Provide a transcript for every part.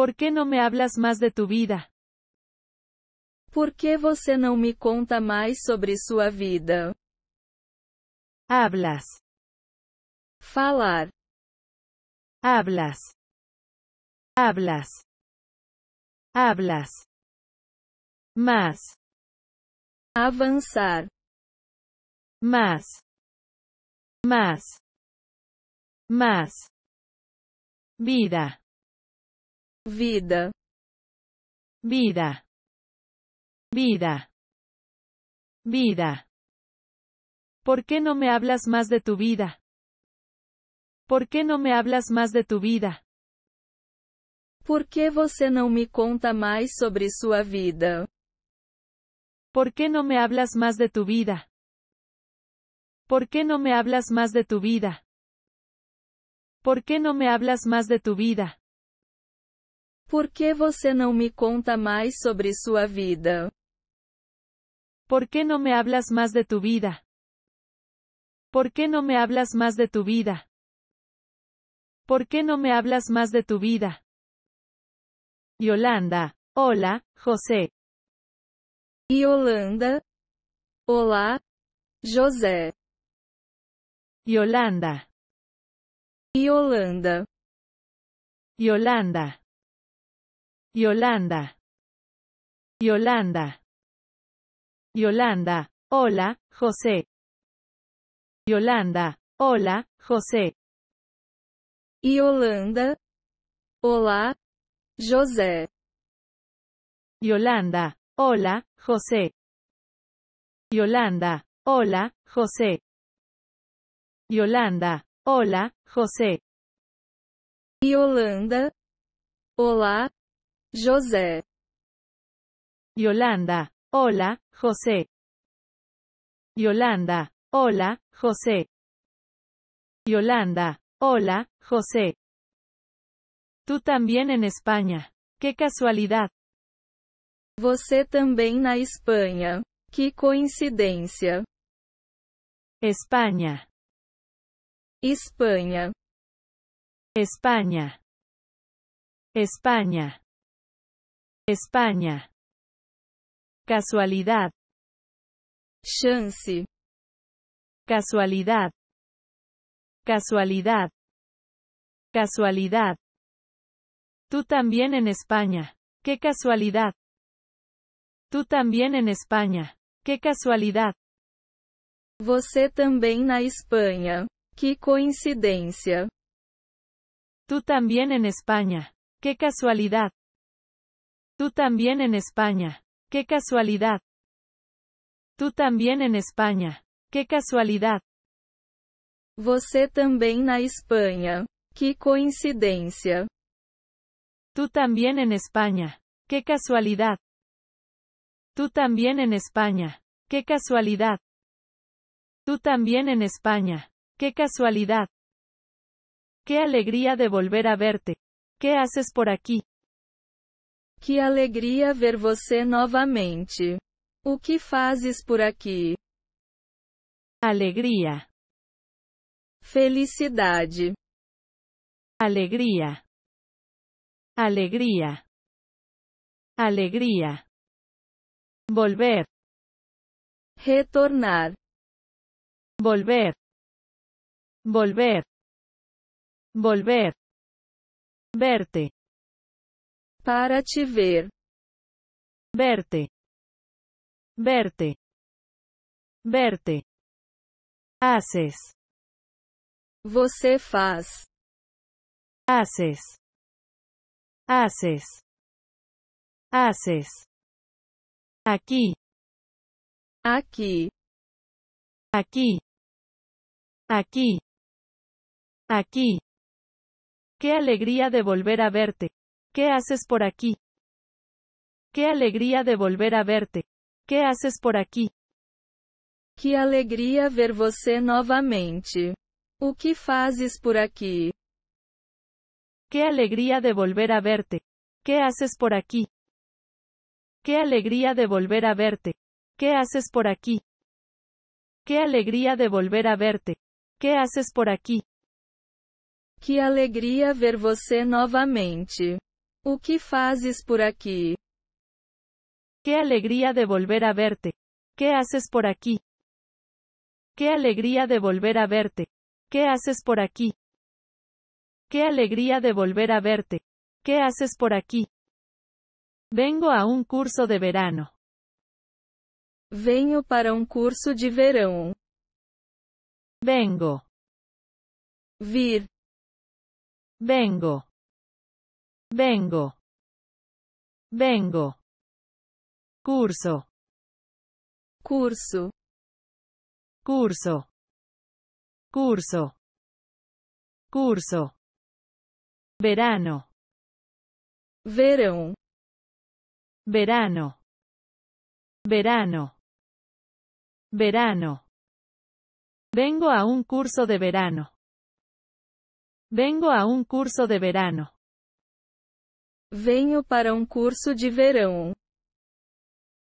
¿Por qué no me hablas más de tu vida? Por qué você no me conta más sobre sua vida? Hablas. Falar. Hablas. Hablas. Hablas. Más. avanzar Más. Más. Más. Vida vida, vida, vida, vida. ¿Por qué no me hablas más de tu vida? ¿Por qué no me hablas más de tu vida? Por qué você no me conta más sobre su vida? ¿Por qué no me hablas más de tu vida? ¿Por qué no me hablas más de tu vida? ¿Por qué no me hablas más de tu vida? Por qué você não me conta mais sobre sua vida? ¿Por qué no me hablas más de tu vida? ¿Por qué no me hablas más de tu vida? ¿Por qué no me hablas más de tu vida? Yolanda. Hola, José. Yolanda. Hola, José. Yolanda. Yolanda. Yolanda. Yolanda. Yolanda. Yolanda. Hola, José. Yolanda. Hola, José. Yolanda. hola, José. Yolanda. Hola, José. Yolanda. Hola, José. Yolanda. Hola, José. Yolanda. hola. José. Yolanda. Hola, José. Yolanda. Hola, José. Yolanda. Hola, José. Tú también en España. ¡Qué casualidad! Você también na España? Qué coincidencia. España. España. España. España. España. Casualidad. Chance. Casualidad. Casualidad. Casualidad. Tú también en España. ¡Qué casualidad! Tú también en España. ¡Qué casualidad! Você también na España. Qué coincidencia. Tú también en España. ¡Qué casualidad! Tú también en España. ¡Qué casualidad! Tú también en España. ¡Qué casualidad! Você também na Espanha. Que coincidência. Tú también en España. ¡Qué casualidad! Tú también en España. ¡Qué casualidad! Tú también en España. ¡Qué casualidad! ¡Qué alegría de volver a verte! ¿Qué haces por aquí? Que alegria ver você novamente. O que fazes por aqui? Alegria. Felicidade. Alegria. Alegria. Alegria. Volver. Retornar. Volver. Volver. Volver. Verte. Para te ver. Verte. Verte. Verte. Haces. Você faz. Haces. Haces. Haces. Aquí. Aquí. Aquí. Aquí. Aquí. Qué alegría de volver a verte. ¿Qué haces por aquí? Qué alegría de volver a verte. ¿Qué haces por aquí? Qué alegría ver você novamente. O que fazes por aquí. Qué alegría de volver a verte. ¿Qué haces por aquí? Qué alegría de volver a verte. ¿Qué haces por aquí? Qué alegría de volver a verte. ¿Qué haces por aquí? Qué alegría ver você novamente. ¿Qué que por aquí? Qué alegría de volver a verte. ¿Qué haces por aquí? Qué alegría de volver a verte. ¿Qué haces por aquí? Qué alegría de volver a verte. ¿Qué haces por aquí? Vengo a un curso de verano. Vengo para un um curso de verão. Vengo. Vir. Vengo. Vengo. Vengo. Curso. Curso. Curso. Curso. Curso. Verano. Verão. Verano. Verano. Verano. Vengo a un curso de verano. Vengo a un curso de verano. Vengo para un um curso de verano.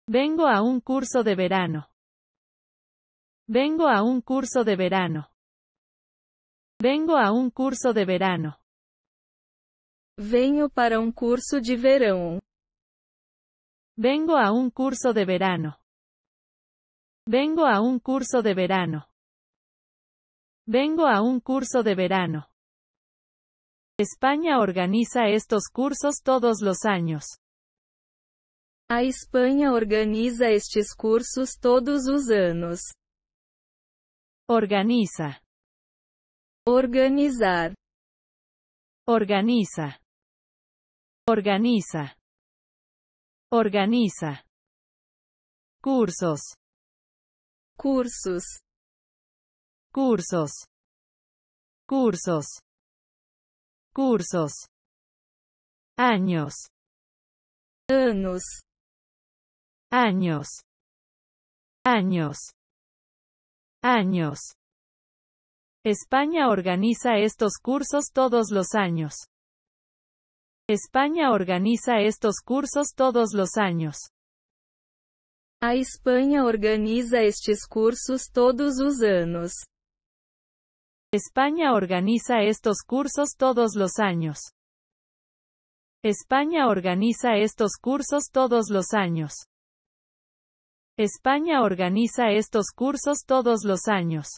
Vengo a un curso de verano. Vengo a un curso de verano. Vengo a un curso de verano. Vengo para un um curso de verano. Vengo a un curso de verano. Vengo a un curso de verano. Vengo a un curso de verano. España organiza estos cursos todos los años. A España organiza estos cursos todos los años. Organiza. Organizar. Organiza. Organiza. Organiza. Cursos. Cursos. Cursos. Cursos cursos, años, años años, años, años. España organiza estos cursos todos los años. España organiza estos cursos todos los años. A España organiza estos cursos todos los años. España organiza estos cursos todos los años. España organiza estos cursos todos los años. España organiza estos cursos todos los años.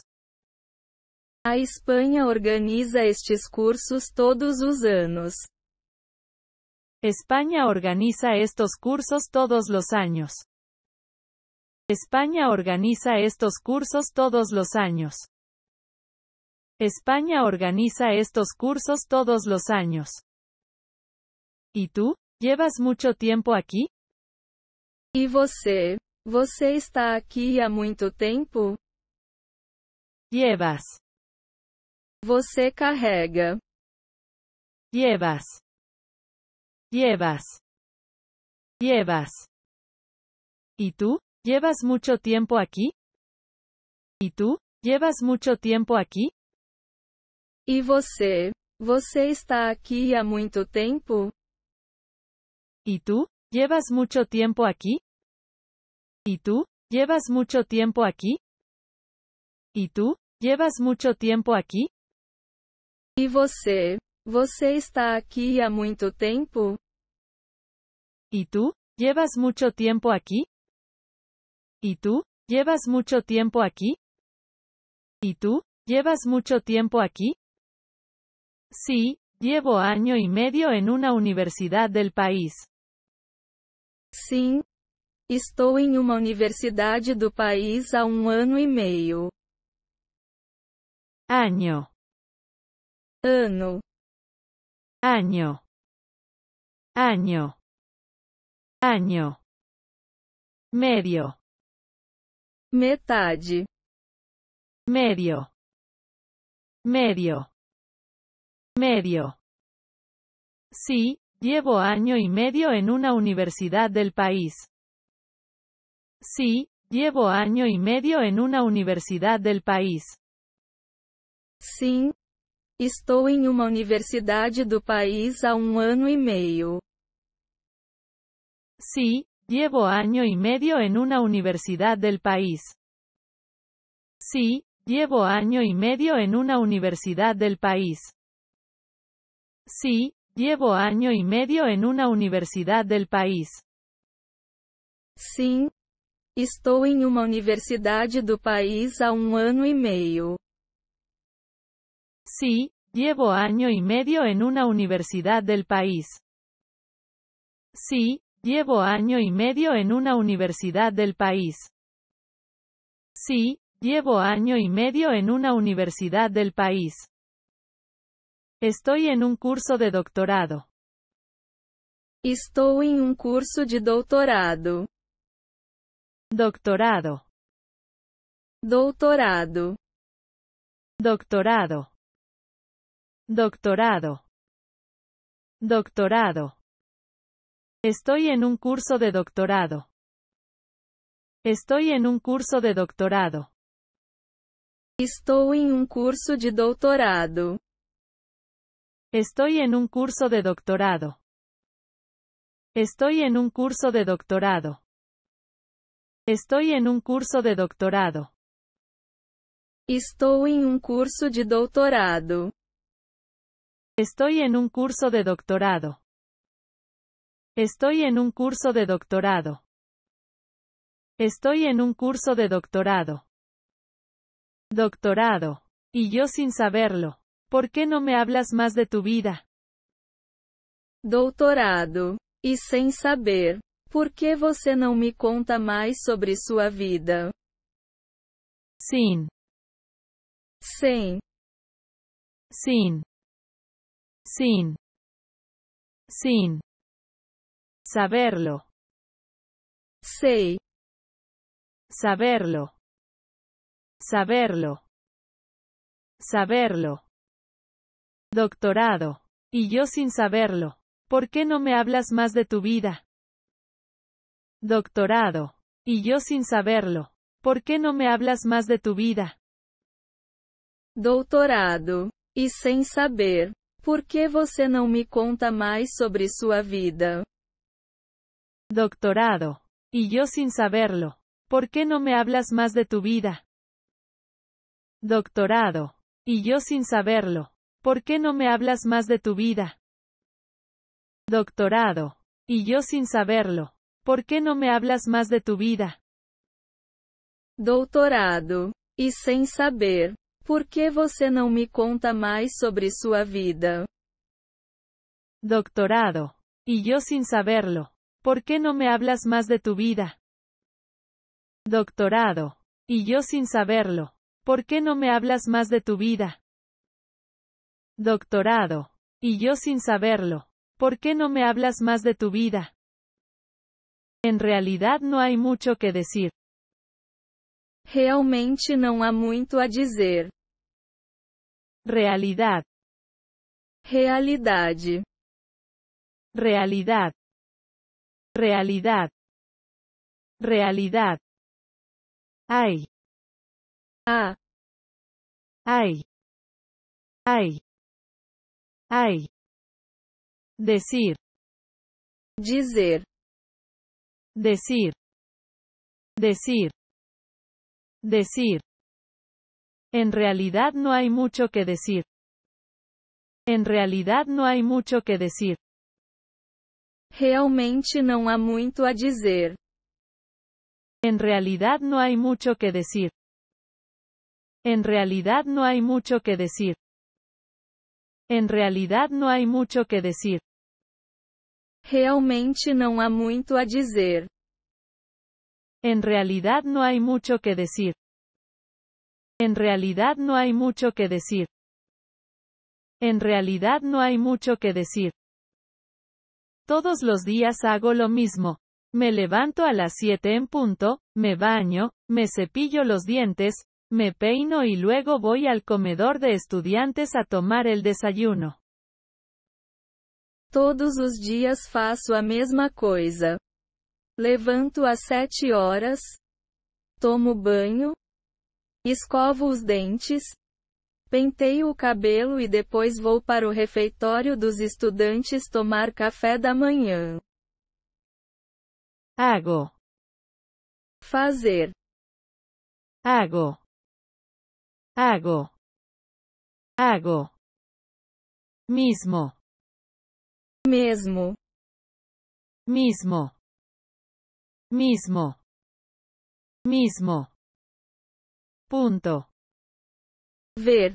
A organiza estos cursos todos los años. España organiza estos cursos todos los años. España organiza estos cursos todos los años. España organiza estos cursos todos los años. ¿Y tú? ¿Llevas mucho tiempo aquí? ¿Y você? ¿Você está aquí há muito tiempo? Llevas. Você carrega. Llevas. Llevas. Llevas. ¿Y tú? ¿Llevas mucho tiempo aquí? ¿Y tú? ¿Llevas mucho tiempo aquí? Y e você? Você está aquí há muito tempo? ¿Y tú, Llevas mucho tiempo aquí? ¿Y tú, Llevas mucho tiempo aquí? ¿Y tú, Llevas mucho tiempo aquí? ¿Y e você? Você está aqui há muito tempo? E tu? Llevas muito tiempo aquí? ¿Y tú, Llevas mucho tiempo aquí? ¿Y tú, Llevas mucho tiempo aquí? Sí, llevo año y medio en una universidad del país. Sí, estoy en em una universidad del país há un um año y e medio. Año. Ano. Año. Año. Año. Medio. Metade. Medio. Medio. Sí, llevo año y medio en una universidad del país. Sí, llevo año y medio en una universidad del país. Sí, estoy en una universidad del país há un ano y medio. Sí, llevo año y medio en una universidad del país. Sí, llevo año y medio en una universidad del país. Sí, llevo año y medio en una universidad del país. Sí, Estoy en em una universidad del país a un um año y e medio. Sí, llevo año y medio en una universidad del país. Sí, llevo año y medio en una universidad del país. Sí, llevo año y medio en una universidad del país. Estoy en un curso de doctorado. Estoy en em un um curso de doutorado. Doctorado. Doctorado. Doctorado. Doctorado. Doctorado. Estoy en un curso de doctorado. Estoy en un curso de doctorado. Estoy en em un um curso de doutorado. Estoy en un curso de doctorado. Estoy en un curso de doctorado. Estoy en un curso de doctorado. Estoy en em un um curso de doctorado. Estoy en un curso de doctorado. Estoy en un curso de doctorado. Estoy en un curso de doctorado. Doctorado. Y yo sin saberlo. ¿Por qué no me hablas más de tu vida? Doutorado. Y e sin saber. Por qué. você no me conta más sobre sua vida? Sin. sí Sin. Sin. Sin. Saberlo. Sei. Saberlo. Saberlo. Saberlo. Doctorado. Y yo sin saberlo. ¿Por qué no me hablas más de tu vida? Doctorado. Y yo sin saberlo. ¿Por qué no me hablas más de tu vida? doctorado y sin saber. Por qué você no me conta más sobre su vida? Doctorado. Y yo sin saberlo. ¿Por qué no me hablas más de tu vida? Doctorado. Y yo sin saberlo. ¿Por qué no me hablas más de tu vida? Doctorado. Y yo sin saberlo. ¿Por qué no me hablas más de tu vida? doctorado, y sin saber. Por qué você no me conta más sobre su vida? Doctorado. y yo sin saberlo. ¿Por qué no me hablas más de tu vida? Doctorado. y yo sin saberlo. ¿Por qué no me hablas más de tu vida? Doctorado. Y yo sin saberlo. ¿Por qué no me hablas más de tu vida? En realidad no hay mucho que decir. Realmente no hay mucho a decir. Realidad. Realidad. Realidad. Realidad. Realidad. Ay. Ah. Ay. Ay. Hay. Decir. Dizer. Decir. Decir. Decir. En realidad no hay mucho que decir. En realidad no hay mucho que decir. Realmente no hay mucho a decir En realidad no hay mucho que decir. En realidad no hay mucho que decir. En realidad no hay mucho que decir. Realmente no hay mucho a decir. En realidad no hay mucho que decir. En realidad no hay mucho que decir. En realidad no hay mucho que decir. Todos los días hago lo mismo. Me levanto a las 7 en punto, me baño, me cepillo los dientes, Me peino y luego voy al comedor de estudiantes a tomar el desayuno. Todos os dias faço a mesma coisa. Levanto às sete horas, tomo banho, escovo os dentes, penteio o cabelo e depois vou para o refeitório dos estudantes tomar café da manhã. Hago. Fazer. Hago. hago, hago, mismo, mesmo, mismo, mismo, mismo, punto, ver,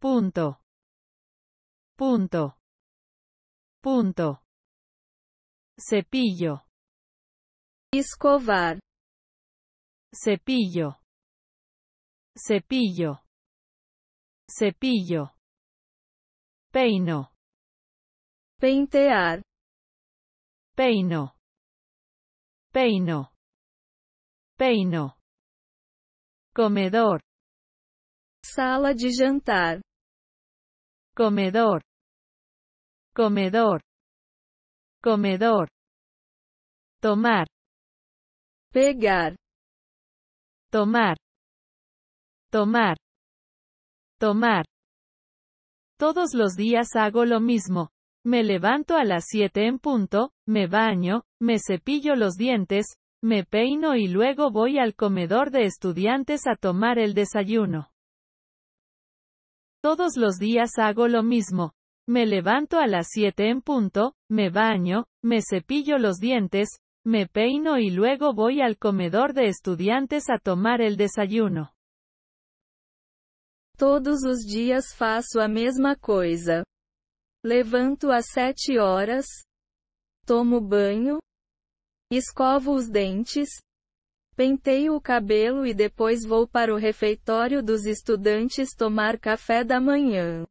punto, punto, punto, cepillo, escovar, cepillo cepillo, cepillo, peino, peintear, peino, peino, peino, comedor, sala de jantar, comedor, comedor, comedor, tomar, pegar, tomar, Tomar. Tomar. Todos los días hago lo mismo. Me levanto a las 7 en punto, me baño, me cepillo los dientes, me peino y luego voy al comedor de estudiantes a tomar el desayuno. Todos los días hago lo mismo. Me levanto a las 7 en punto, me baño, me cepillo los dientes, me peino y luego voy al comedor de estudiantes a tomar el desayuno. Todos os dias faço a mesma coisa. Levanto às sete horas, tomo banho, escovo os dentes, penteio o cabelo e depois vou para o refeitório dos estudantes tomar café da manhã.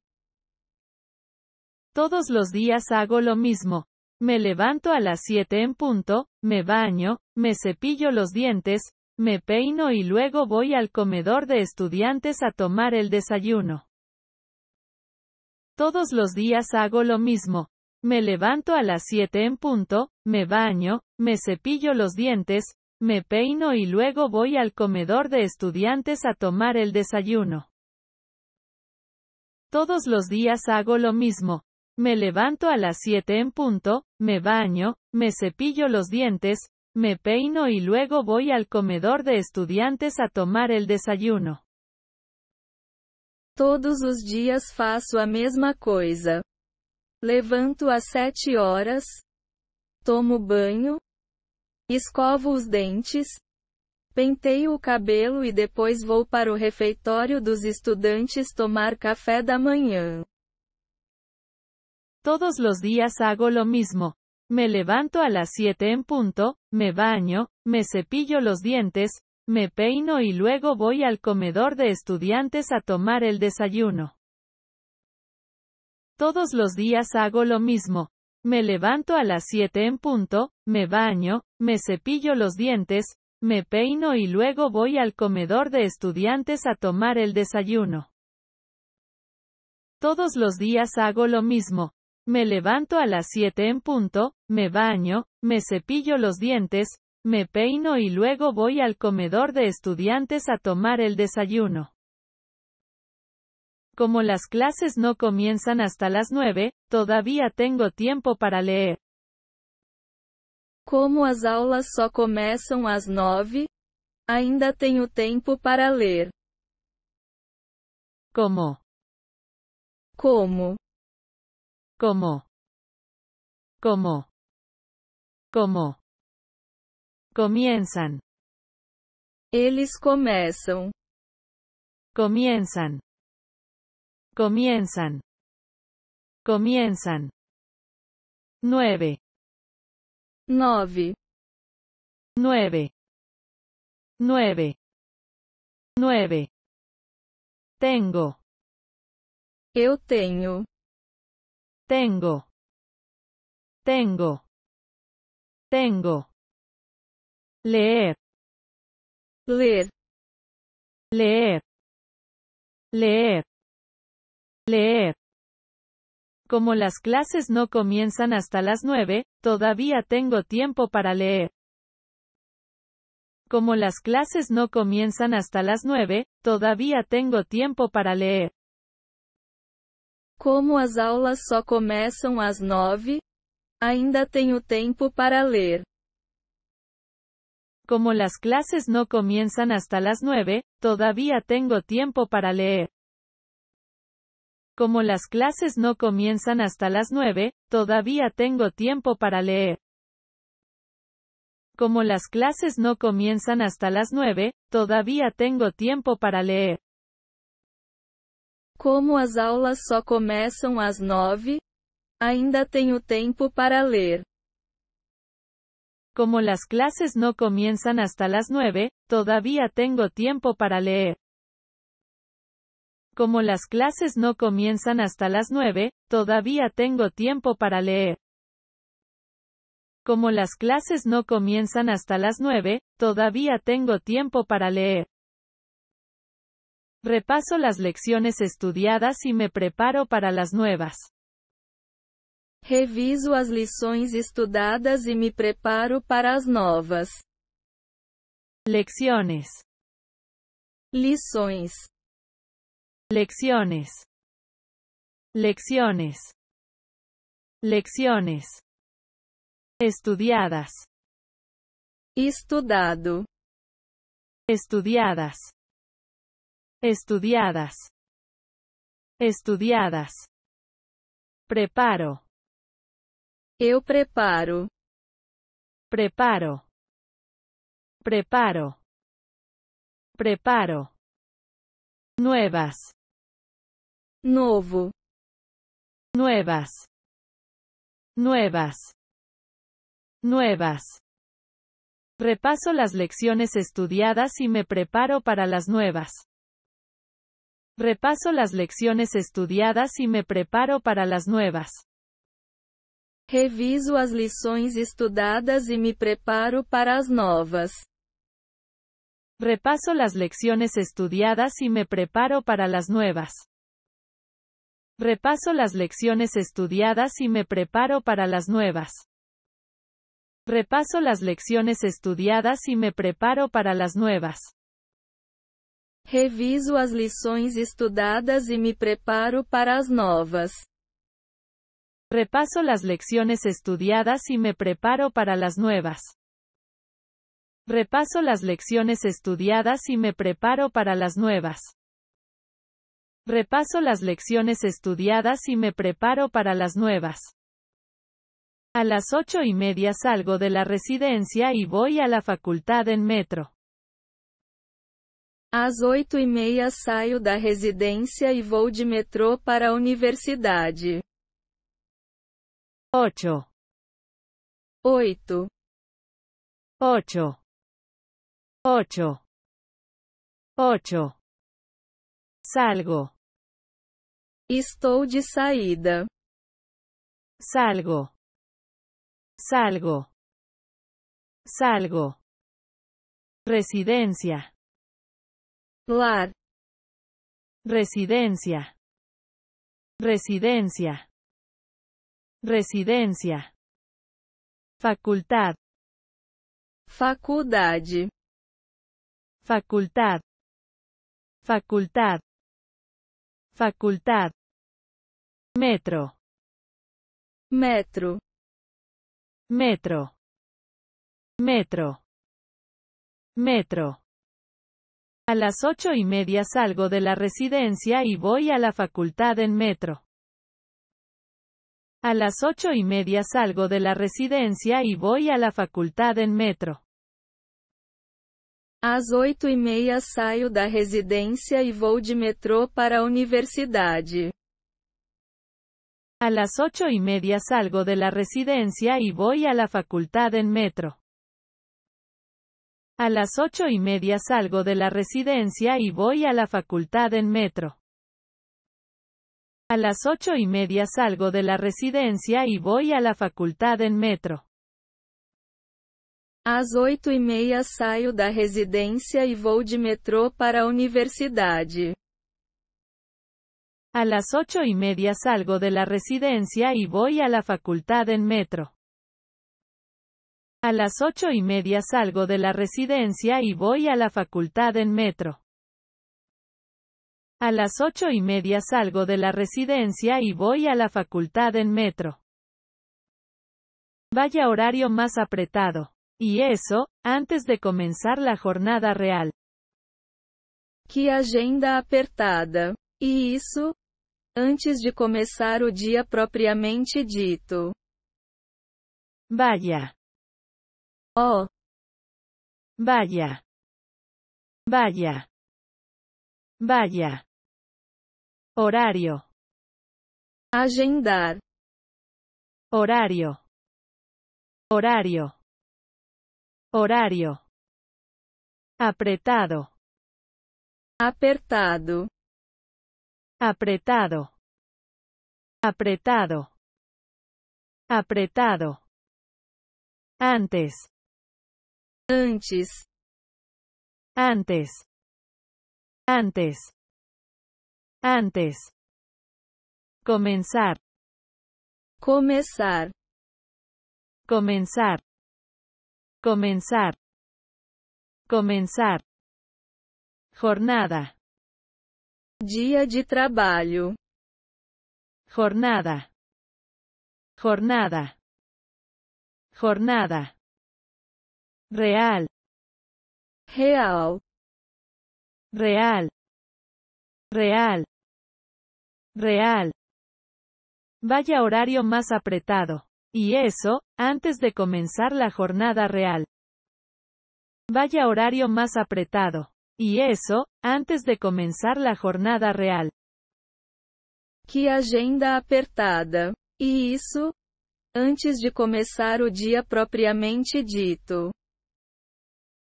Todos los días hago lo mismo. Me levanto a las 7 en punto, me baño, me cepillo los dientes, Me peino y luego voy al comedor de estudiantes a tomar el desayuno. Todos los días hago lo mismo. Me levanto a las 7 en punto, me baño, me cepillo los dientes, me peino y luego voy al comedor de estudiantes a tomar el desayuno. Todos los días hago lo mismo. Me levanto a las 7 en punto, me baño, me cepillo los dientes, Me peino y luego voy al comedor de estudiantes a tomar el desayuno. Todos os dias faço a mesma coisa. Levanto às sete horas, tomo banho, escovo os dentes, penteio o cabelo e depois vou para o refeitório dos estudantes tomar café da manhã. Todos os dias hago lo mesmo. Me levanto a las 7 en punto, me baño, me cepillo los dientes, me peino y luego voy al comedor de estudiantes a tomar el desayuno. Todos los días hago lo mismo. Me levanto a las 7 en punto, me baño, me cepillo los dientes, me peino y luego voy al comedor de estudiantes a tomar el desayuno. Todos los días hago lo mismo. Me levanto a las 7 en punto, me baño, me cepillo los dientes, me peino y luego voy al comedor de estudiantes a tomar el desayuno. Como las clases no comienzan hasta las 9, todavía tengo tiempo para leer. Como las aulas só a las 9, ainda tenho tiempo para ler. Como? Como? como como como comienzan Ellos comienzan. comienzan comienzan comienzan nueve Nueve. nueve nueve nueve tengo eu tenho tengo. Tengo. Tengo. Leer. leer, Leer. Leer. Leer. Como las clases no comienzan hasta las nueve, todavía tengo tiempo para leer. Como las clases no comienzan hasta las nueve, todavía tengo tiempo para leer. Como as aulas só começam às 9, ainda tengo tempo para leer. Como las clases no comienzan hasta las nueve, todavía tengo tiempo para leer. Como las clases no comienzan hasta las nueve, todavía tengo tiempo para leer. Como las clases no comienzan hasta las nueve, todavía tengo tiempo para leer. Como las aulas só começam às nueve, ainda tenho tempo para leer. Como las clases no comienzan hasta las nueve, todavía tengo tiempo para leer. Como las clases no comienzan hasta las nueve, todavía tengo tiempo para leer. Como las clases no comienzan hasta las nueve, todavía tengo tiempo para leer. Repaso las lecciones estudiadas y me preparo para las nuevas. Reviso las lições estudiadas y e me preparo para las nuevas. Lecciones. Lições. Lecciones. Lecciones. Lecciones. Estudiadas. Estudado. Estudiadas estudiadas, estudiadas. Preparo. Yo preparo. Preparo. Preparo. Preparo. Nuevas. Nuevo. Nuevas. Nuevas. Nuevas. Repaso las lecciones estudiadas y me preparo para las nuevas. Repaso las lecciones estudiadas y me preparo para las nuevas. Reviso las lições estudiadas y e me preparo para las nuevas Repaso las lecciones estudiadas y me preparo para las nuevas. Repaso las lecciones estudiadas y me preparo para las nuevas. Repaso las lecciones estudiadas y me preparo para las nuevas. Reviso las lições estudadas y e me preparo para las nuevas. Repaso las lecciones estudiadas y me preparo para las nuevas. Repaso las lecciones estudiadas y me preparo para las nuevas. Repaso las lecciones estudiadas y me preparo para las nuevas. A las ocho y media salgo de la residencia y voy a la facultad en metro. Às oito e meia saio da residência e vou de metrô para a universidade. Oito. Oito. Oito. Oito. 8 Salgo. Estou de saída. Salgo. Salgo. Salgo. Residência. Residencia. Residencia. Residencia. Facultad. Facultad, Facultad. Facultad. Facultad. Metro. Metro. Metro. Metro. Metro. A las ocho y media salgo de la residencia y voy a la facultad en metro. A las ocho y media salgo de la residencia y voy a la facultad en metro. E e a las ocho y media salgo de la residencia y voy de metro para la universidad. A las ocho y media salgo de la residencia y voy a la facultad en metro. A las ocho y media salgo de la residencia y voy a la facultad en metro. A las ocho y media salgo de la residencia y voy a la facultad en metro. ocho y media salgo de la residencia y voy de metro para la universidade. A las ocho y media salgo de la residencia y voy a la facultad en metro. A las ocho y media salgo de la residencia y voy a la facultad en metro. A las ocho y media salgo de la residencia y voy a la facultad en metro. Vaya horario más apretado. Y eso, antes de comenzar la jornada real. ¿Qué agenda apertada. ¿Y e eso, antes de comenzar el día propiamente dito. Vaya. Oh. Vaya. Vaya. Vaya. Horario. Agendar. Horario. Horario. Horario. Apretado. Apertado. Apretado. Apretado. Apretado. Antes antes, antes, antes, antes, comenzar, comenzar comenzar, comenzar, comenzar, jornada, día de trabajo jornada, jornada, jornada real real real real real vaya horario más apretado y eso antes de comenzar la jornada real vaya horario más apretado y eso antes de comenzar la jornada real que agenda apertada y e eso antes de começar o día propriamente dito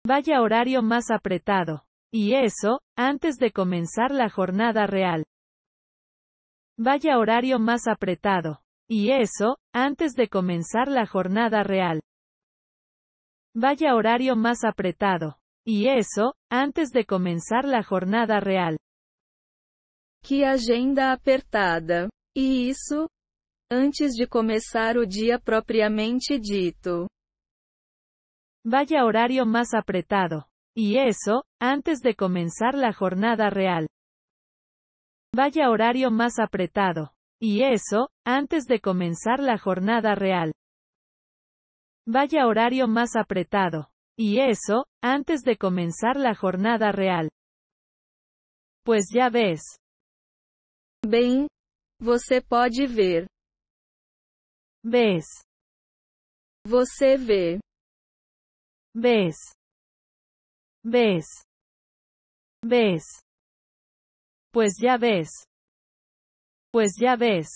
Vaya horario más apretado. Y eso, antes de comenzar la jornada real. Vaya horario más apretado. Y eso, antes de comenzar la jornada real. Vaya horario más apretado. Y eso, antes de comenzar la jornada real. Que agenda apertada. y e eso antes de comenzar o día propiamente dito. Vaya horario más apretado. Y eso, antes de comenzar la jornada real. Vaya horario más apretado. Y eso, antes de comenzar la jornada real. Vaya horario más apretado. Y eso, antes de comenzar la jornada real. Pues ya ves. Bem, você pode ver. Ves. Você ve. vez vez vez pues ya ves pues ya ves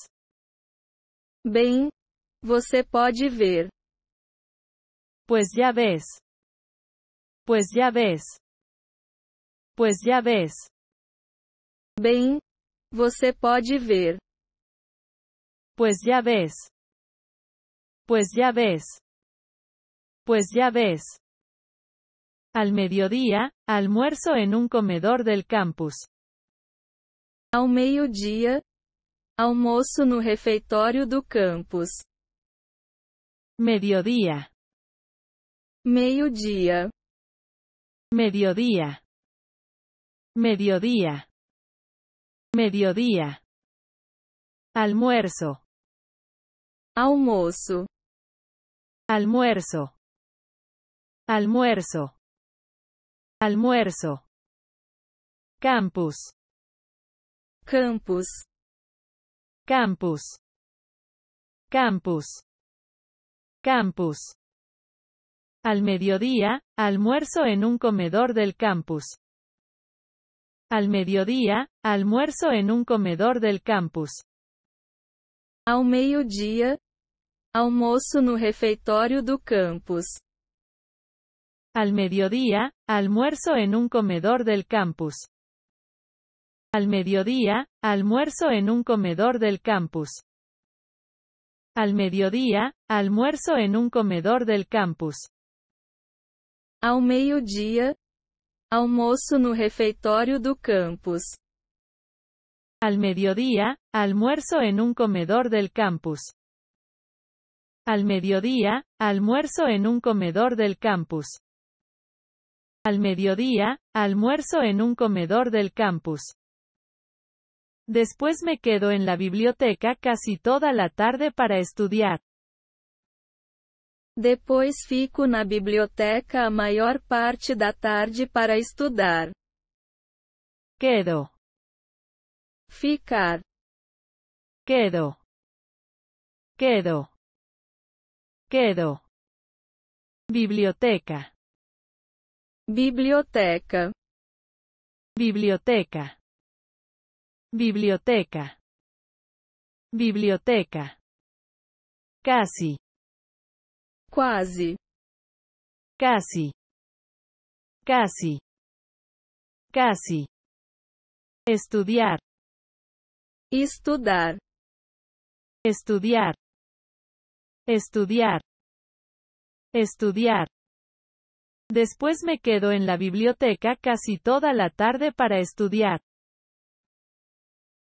bem você pode ver pues ya ves pues ya ves pues ya ves bem você pode ver pues ya ves Pues ya ves. Pues ya ves. Al mediodía, almuerzo en un comedor del campus. Al meio-dia, almoço no refeitório do campus. Mediodía. meio Mediodía. Mediodía. Mediodía. Almuerzo. Almoço. Almuerzo. Almuerzo. Almuerzo. Campus. Campus. Campus. Campus. Campus. Al mediodía, almuerzo en un comedor del campus. Al mediodía, almuerzo en un comedor del campus. Al meio-dia, almoço no refeitório do campus. Al mediodía, almuerzo en un comedor del campus. Al mediodía, almuerzo en un comedor del campus. Al mediodía, almuerzo en un comedor del campus. no do campus. Al mediodía, almuerzo en un comedor del campus. Al mediodía, almuerzo en un comedor del campus. Al mediodía, almuerzo en un comedor del campus. Después me quedo en la biblioteca casi toda la tarde para estudiar. Después fico la biblioteca a mayor parte da tarde para estudar. Quedo. Ficar. Quedo. Quedo. Quedo. Biblioteca. Biblioteca. Biblioteca. Biblioteca. Biblioteca. Casi. Quasi. Casi. Casi. Casi. Estudiar. estudiar, Estudiar. Estudiar. Estudiar. Después me quedo en la biblioteca casi toda la tarde para estudiar.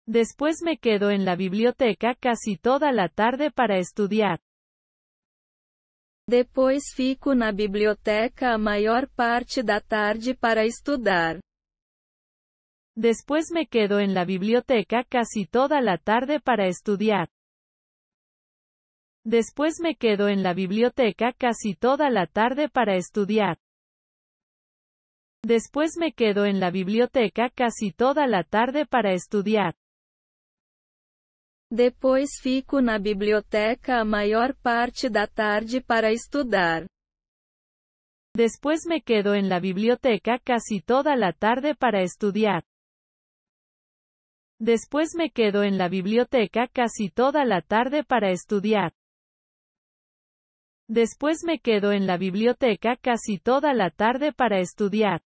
Después me quedo en la biblioteca casi toda la tarde para estudiar. Después fico na biblioteca a maior parte da tarde para estudiar. Después me quedo en la biblioteca casi toda la tarde para estudiar. Después me quedo en la biblioteca casi toda la tarde para estudiar. Después me quedo en la biblioteca casi toda la tarde para estudiar. Después fico na biblioteca a mayor parte da tarde para estudar. Después me quedo en la biblioteca casi toda la tarde para estudiar. Después me quedo en la biblioteca casi toda la tarde para estudiar. Después me quedo en la biblioteca casi toda la tarde para estudiar.